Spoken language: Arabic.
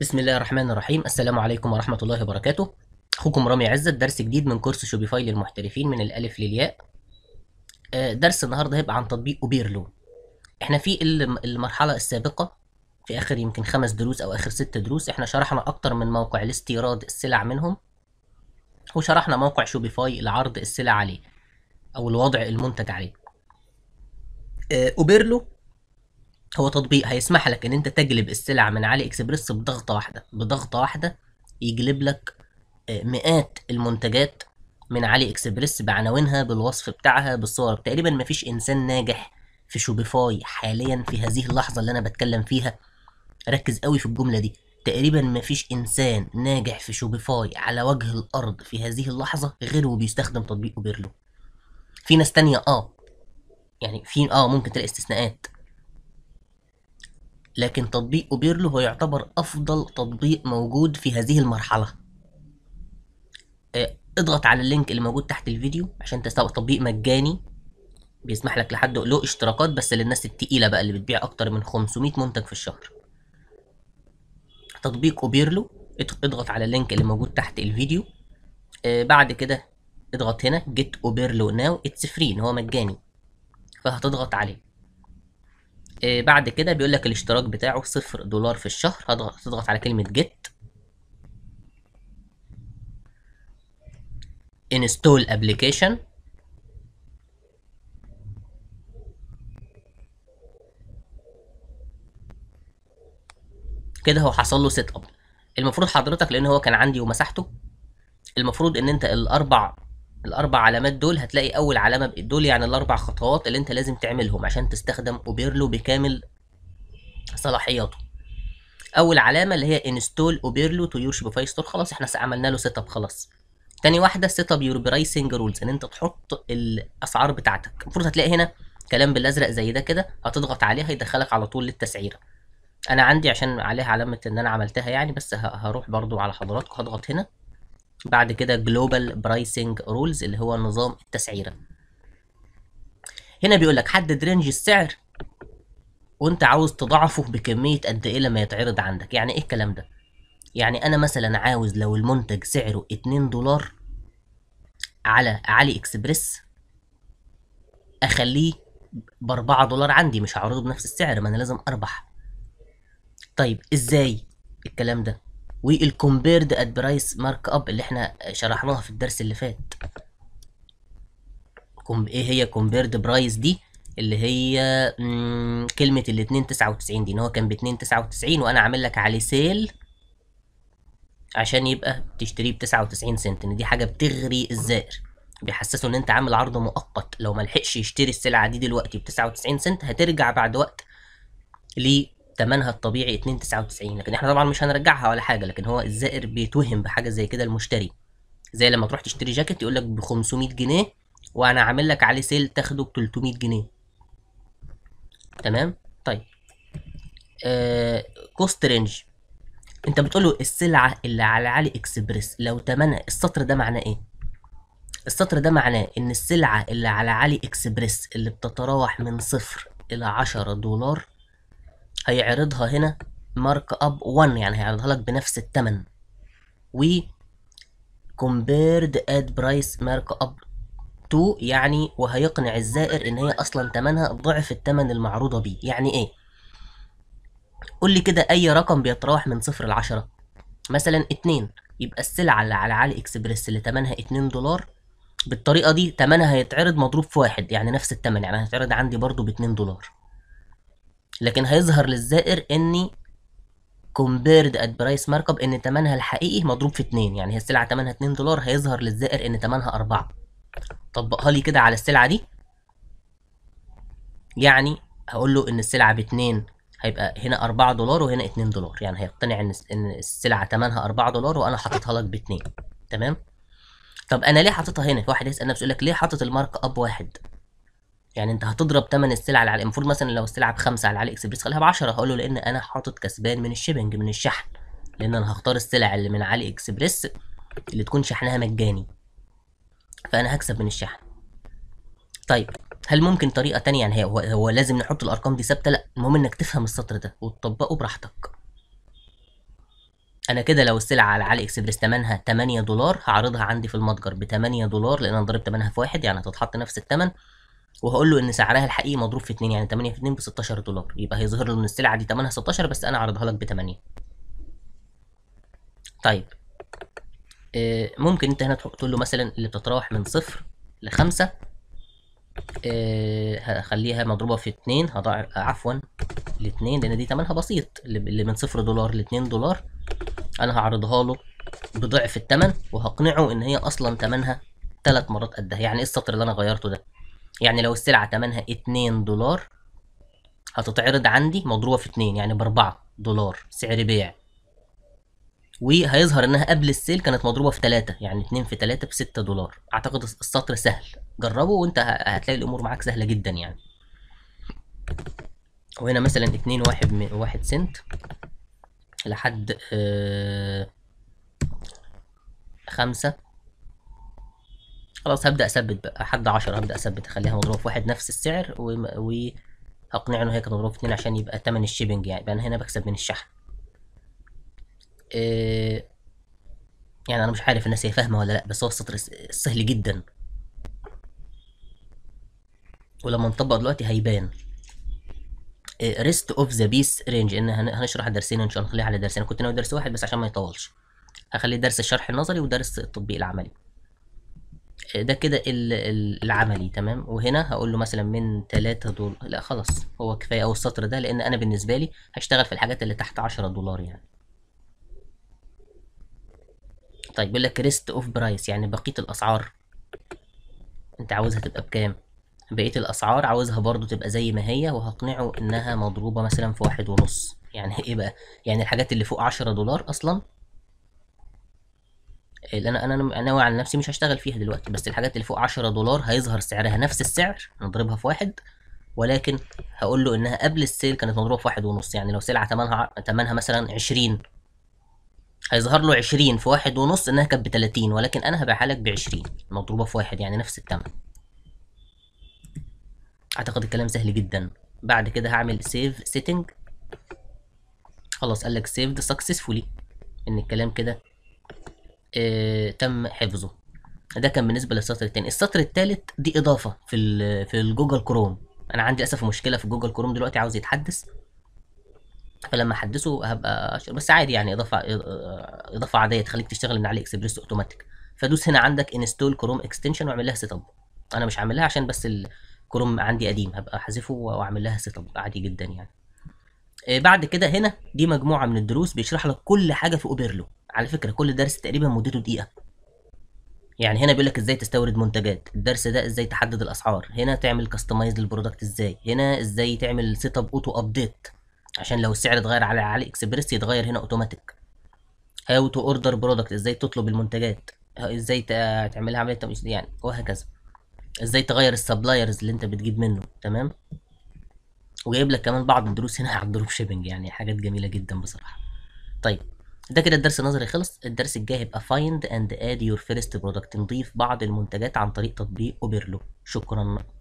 بسم الله الرحمن الرحيم السلام عليكم ورحمة الله وبركاته أخوكم رامي عزت درس جديد من كورس شوبيفاي للمحترفين من الألف للياء آه، درس النهاردة هيبقى عن تطبيق أوبيرلو إحنا في المرحلة السابقة في آخر يمكن خمس دروس أو آخر ست دروس إحنا شرحنا أكتر من موقع لاستيراد السلع منهم وشرحنا موقع شوبيفاي لعرض السلع عليه أو الوضع المنتج عليه أوبيرلو آه، هو تطبيق هيسمح لك ان انت تجلب السلع من علي اكسبريس بضغطه واحده بضغطه واحده يجلب لك آه، مئات المنتجات من علي اكسبريس بعناوينها بالوصف بتاعها بالصور تقريبا مفيش انسان ناجح في شوبيفاي حاليا في هذه اللحظه اللي انا بتكلم فيها ركز قوي في الجمله دي تقريبا مفيش انسان ناجح في شوبيفاي على وجه الارض في هذه اللحظه غير وبيستخدم تطبيق اوبرلو في ناس تانية اه يعني في اه ممكن تلاقي استثناءات لكن تطبيق أوبيرلو هو يعتبر أفضل تطبيق موجود في هذه المرحلة آه، اضغط على اللينك اللي موجود تحت الفيديو عشان تستوعب تطبيق مجاني بيسمح لك لحد له اشتراكات بس للناس التقيلة بقى اللي بتبيع أكتر من 500 منتج في الشهر تطبيق أوبيرلو اضغط على اللينك اللي موجود تحت الفيديو آه بعد كده اضغط هنا جيت اوبيرلو ناو اتس فري ان هو مجاني فهتضغط عليه آه، بعد كده بيقول لك الاشتراك بتاعه صفر دولار في الشهر هتضغط, على كلمة جيت انستول ابليكيشن كده هو حصل له سيت اب المفروض حضرتك لان هو كان عندي ومسحته المفروض ان انت الاربع الاربع علامات دول هتلاقي اول علامه دول يعني الاربع خطوات اللي انت لازم تعملهم عشان تستخدم اوبيرلو بكامل صلاحياته اول علامه اللي هي انستول اوبيرلو تو يور شوبيفاي ستور خلاص احنا عملنا له سيت اب خلاص تاني واحده سيت اب يور برايسنج رولز ان انت تحط الاسعار بتاعتك المفروض هتلاقي هنا كلام بالازرق زي ده كده هتضغط عليها هيدخلك على طول للتسعيره انا عندي عشان عليها علامه ان انا عملتها يعني بس هروح برضو على حضراتكم هضغط هنا بعد كده جلوبال برايسنج رولز اللي هو نظام التسعيره هنا بيقول لك حدد رينج السعر وانت عاوز تضاعفه بكميه قد ايه لما يتعرض عندك يعني ايه الكلام ده يعني انا مثلا عاوز لو المنتج سعره 2 دولار على علي اكسبريس اخليه ب 4 دولار عندي مش هعرضه بنفس السعر ما انا لازم اربح طيب ازاي الكلام ده والكومبيرد ات برايس مارك اب اللي احنا شرحناها في الدرس اللي فات ايه هي كومبيرد برايس دي اللي هي كلمة ال 2.99 دي ان هو كان ب 2.99 وانا عامل لك عليه سيل عشان يبقى بتشتريه ب 99 سنت ان دي حاجة بتغري الزائر بيحسسه ان انت عامل عرض مؤقت لو ملحقش يشتري السلعة دي دلوقتي ب 99 سنت هترجع بعد وقت ليه تمنها الطبيعي 2.99 لكن احنا طبعا مش هنرجعها ولا حاجه لكن هو الزائر بيتوهم بحاجه زي كده المشتري زي لما تروح تشتري جاكيت يقول لك ب 500 جنيه وانا عامل لك عليه سيل تاخده ب 300 جنيه تمام طيب آه كوست رينج انت بتقول له السلعه اللي على علي اكسبريس لو تمنها السطر ده معناه ايه السطر ده معناه ان السلعه اللي على علي اكسبريس اللي بتتراوح من صفر الى 10 دولار هيعرضها هنا مارك اب 1 يعني هيعرضها لك بنفس الثمن و كومبيرد اد برايس مارك اب 2 يعني وهيقنع الزائر ان هي اصلا ثمنها ضعف الثمن المعروضه بيه يعني ايه قول لي كده اي رقم بيتراوح من صفر لعشرة مثلا اتنين يبقى السلعة اللي على علي اكسبريس اللي تمنها اتنين دولار بالطريقة دي تمنها هيتعرض مضروب في واحد يعني نفس التمن يعني هيتعرض عندي برضو باتنين دولار لكن هيظهر للزائر اني كومبيرد ات برايس مارك اب ان تمنها الحقيقي مضروب في 2 يعني هي السلعه تمنها 2 دولار هيظهر للزائر ان تمنها 4 طبقها لي كده على السلعه دي يعني هقول له ان السلعه ب 2 هيبقى هنا 4 دولار وهنا 2 دولار يعني هيقتنع ان ان السلعه تمنها 4 دولار وانا حاططها لك ب 2 تمام طب انا ليه حاططها هنا واحد هيسال نفسه يقول لك ليه حاطط المارك اب واحد يعني انت هتضرب ثمن السلعه اللي على المفروض مثلا لو السلعه بخمسه على علي اكسبريس خليها ب 10 هقول له لان انا حاطط كسبان من الشيبنج من الشحن لان انا هختار السلع اللي من علي اكسبريس اللي تكون شحنها مجاني فانا هكسب من الشحن طيب هل ممكن طريقه ثانيه يعني هو, هو لازم نحط الارقام دي ثابته لا المهم انك تفهم السطر ده وتطبقه براحتك انا كده لو السلعه على علي اكسبريس ثمنها 8 دولار هعرضها عندي في المتجر ب 8 دولار لان انا ضربت ثمنها في واحد يعني هتتحط نفس الثمن وهقول له ان سعرها الحقيقي مضروب في 2 يعني 8 في 2 ب 16 دولار يبقى هيظهر له ان السلعه دي ثمنها 16 بس انا عارضها لك ب 8 طيب آه، ممكن انت هنا تحط له مثلا اللي بتتراوح من صفر لخمسة 5 آه، هخليها مضروبة في اتنين هضع عفوا لاتنين لان دي تمنها بسيط اللي من صفر دولار لاتنين دولار انا هعرضها له بضعف التمن وهقنعه ان هي اصلا تمنها تلات مرات قدها يعني ايه السطر اللي انا غيرته ده يعني لو السلعة تمنها اتنين دولار هتتعرض عندي مضروبة في اتنين يعني باربعة دولار سعر بيع وهيظهر انها قبل السيل كانت مضروبة في تلاتة يعني اتنين في تلاتة بستة دولار اعتقد السطر سهل جربه وانت هتلاقي الامور معاك سهلة جدا يعني وهنا مثلا اتنين واحد, واحد سنت لحد اه خمسة خلاص هبدا اثبت بقى حد 10 هبدا اثبت اخليها مضروبه في واحد نفس السعر واقنع ان هي كانت مضروبه في عشان يبقى ثمن الشيبنج يعني يبقى انا هنا بكسب من الشحن إيه يعني انا مش عارف الناس هي فاهمه ولا لا بس هو السطر سهل جدا ولما نطبق دلوقتي هيبان ريست اوف ذا بيس رينج ان هنشرح درسين ان شاء الله نخليها على درسين انا كنت ناوي درس واحد بس عشان ما يطولش هخلي درس الشرح النظري ودرس التطبيق العملي ده كده العملي تمام وهنا هقول له مثلا من 3 دولار لا خلاص هو كفايه او السطر ده لان انا بالنسبه لي هشتغل في الحاجات اللي تحت 10 دولار يعني طيب بيقول لك ريست اوف برايس يعني بقيه الاسعار انت عاوزها تبقى بكام بقيه الاسعار عاوزها برضو تبقى زي ما هي وهقنعه انها مضروبه مثلا في واحد ونص يعني ايه بقى يعني الحاجات اللي فوق 10 دولار اصلا اللي انا انا ناوي على نفسي مش هشتغل فيها دلوقتي بس الحاجات اللي فوق 10 دولار هيظهر سعرها نفس السعر نضربها في واحد ولكن هقول له انها قبل السيل كانت مضروبه في واحد ونص يعني لو سلعه ثمنها ثمنها مثلا 20 هيظهر له 20 في واحد ونص انها كانت ب 30 ولكن انا هبيعها لك ب 20 مضروبه في واحد يعني نفس الثمن اعتقد الكلام سهل جدا بعد كده هعمل سيف سيتنج خلاص قال لك سيفد سكسسفولي ان الكلام كده آه، تم حفظه ده كان بالنسبه للسطر الثاني السطر الثالث دي اضافه في في الجوجل كروم انا عندي للاسف مشكله في جوجل كروم دلوقتي عاوز يتحدث فلما احدثه هبقى بس عادي يعني اضافه آه، اضافه عاديه تخليك تشتغل من عليه اكسبريس اوتوماتيك فدوس هنا عندك انستول كروم اكستنشن واعمل لها سيت اب انا مش عامل لها عشان بس الكروم عندي قديم هبقى حذفه واعمل لها سيت اب عادي جدا يعني آه، بعد كده هنا دي مجموعه من الدروس بيشرح لك كل حاجه في اوبرلو على فكره كل درس تقريبا مدته دقيقه يعني هنا بيقول لك ازاي تستورد منتجات الدرس ده ازاي تحدد الاسعار هنا تعمل كاستمايز للبرودكت ازاي هنا ازاي تعمل سيت اب اوتو ابديت عشان لو السعر اتغير على علي اكسبريس يتغير هنا اوتوماتيك هاو تو اوردر برودكت ازاي تطلب المنتجات ازاي تعملها عمليه تمويل يعني وهكذا ازاي تغير السبلايرز اللي انت بتجيب منه تمام وجايب لك كمان بعض الدروس هنا على الدروب شيبنج يعني حاجات جميله جدا بصراحه طيب ده كده الدرس النظري خلص الدرس الجاي هيبقى فايند اند اد يور فيرست برودكت نضيف بعض المنتجات عن طريق تطبيق اوبرلو شكرا